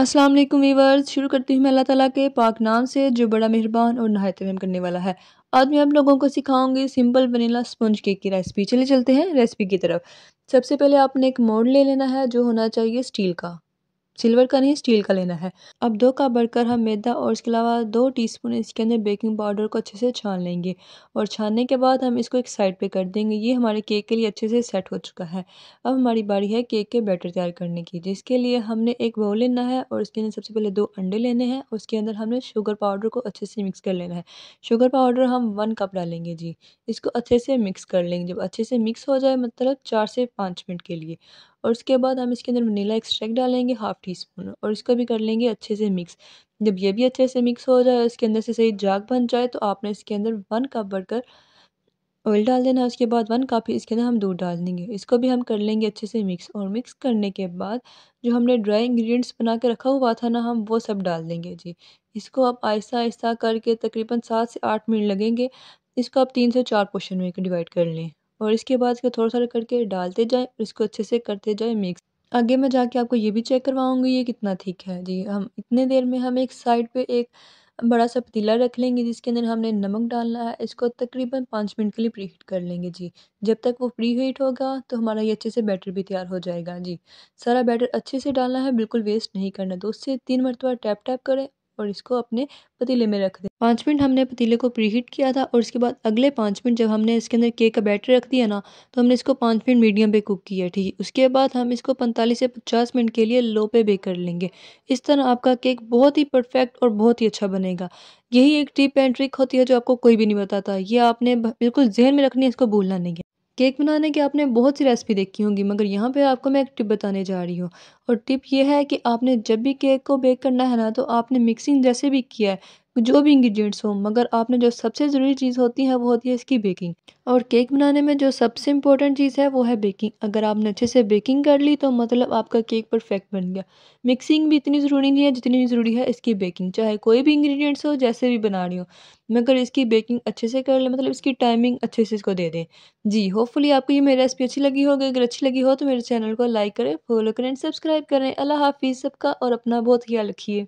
अस्सलाम वालेकुम वीवर्स शुरू करती हूँ मैं अल्लाह ताला के पाक नाम से जो बड़ा मेहरबान और नहायत रहम करने वाला है आज मैं आप लोगों को सिखाऊंगी सिंपल वनीला स्पंज केक की रेसिपी चले चलते हैं रेसिपी की तरफ सबसे पहले आपने एक मोड़ ले लेना है जो होना चाहिए स्टील का सिल्वर का नहीं स्टील का लेना है अब दो कप बढ़कर हम मैदा और इसके अलावा दो टीस्पून इसके अंदर बेकिंग पाउडर को अच्छे से छान लेंगे और छानने के बाद हम इसको एक साइड पे कर देंगे ये हमारे केक के लिए अच्छे से सेट हो चुका है अब हमारी बारी है केक के बैटर तैयार करने की जिसके लिए हमने एक बोल लेना है और इसके अंदर सबसे पहले दो अंडे लेने हैं उसके अंदर हमने शुगर पाउडर को अच्छे से मिक्स कर लेना है शुगर पाउडर हम वन कप डालेंगे जी इसको अच्छे से मिक्स कर लेंगे जब अच्छे से मिक्स हो जाए मतलब चार से पाँच मिनट के लिए और उसके बाद हम इसके अंदर वनीला एक्सट्रैक्ट डालेंगे हाफ़ टी स्पून और इसको भी कर लेंगे अच्छे से मिक्स जब ये भी अच्छे से मिक्स हो जाए इसके अंदर से सही जाग बन जाए तो आपने इसके अंदर वन कप बढ़कर ऑयल डाल देना उसके बाद वन कप इसके अंदर हम दूध डाल देंगे इसको भी हम कर लेंगे अच्छे से मिक्स और मिक्स करने के बाद जो हमने ड्राई इंग्रेडिएंट्स बना के रखा हुआ था ना हम वो सब डाल देंगे जी इसको आप आहिस्ता आहिस्ता करके तकरीबन सात से आठ मिनट लगेंगे इसको आप तीन से चार पोर्शन में डिवाइड कर लें और इसके बाद इसको थोड़ा थोड़ा करके डालते जाएँ इसको अच्छे से करते जाएँ मिक्स आगे मैं जाके आपको ये भी चेक करवाऊँगी ये कितना थिक है जी हम इतने देर में हम एक साइड पे एक बड़ा सा पतीला रख लेंगे जिसके अंदर हमने नमक डालना है इसको तकरीबन पाँच मिनट के लिए प्री हीट कर लेंगे जी जब तक वो प्री हीट होगा तो हमारा ये अच्छे से बैटर भी तैयार हो जाएगा जी सारा बैटर अच्छे से डालना है बिल्कुल वेस्ट नहीं करना दो तो से तीन मरतबा टैप टैप करें और इसको अपने पतीले में रख दें पाँच मिनट हमने पतीले को प्रीहीट किया था और इसके बाद अगले पाँच मिनट जब हमने इसके अंदर केक का बैटर रख दिया ना तो हमने इसको पाँच मिनट मीडियम पे कुक किया ठीक है उसके बाद हम इसको पैंतालीस से पचास मिनट के लिए लो पे बेक कर लेंगे इस तरह आपका केक बहुत ही परफेक्ट और बहुत ही अच्छा बनेगा यही एक टिप एंड ट्रिक होती है जो आपको कोई भी नहीं बताता ये आपने बिल्कुल जहन में रखनी है इसको भूलना नहीं है केक बनाने की आपने बहुत सी रेसिपी देखी होंगी मगर यहाँ पे आपको मैं एक टिप बताने जा रही हूँ और टिप ये है कि आपने जब भी केक को बेक करना है ना तो आपने मिक्सिंग जैसे भी किया है जो भी इंग्रेडिएंट्स हो मगर आपने जो सबसे ज़रूरी चीज़ होती है वो होती है इसकी बेकिंग और केक बनाने में जो सबसे इंपॉर्टेंट चीज़ है वो है बेकिंग अगर आपने अच्छे से बेकिंग कर ली तो मतलब आपका केक परफेक्ट बन गया मिक्सिंग भी इतनी ज़रूरी नहीं है जितनी ज़रूरी है इसकी बेकिंग चाहे कोई भी इंग्रीडियंट्स हो जैसे भी बना रही हो मगर इसकी बेकिंग अच्छे से कर लें मतलब इसकी टाइमिंग अच्छे से इसको दे दें जी होपफुली आपको ये मेरी रेसिपी अच्छी लगी होगी अगर अच्छी लगी हो तो मेरे चैनल को लाइक करें फॉलो करें सब्सक्राइब करें अल्लाह हाफिज़ सबका और अपना बहुत ख्याल रखिए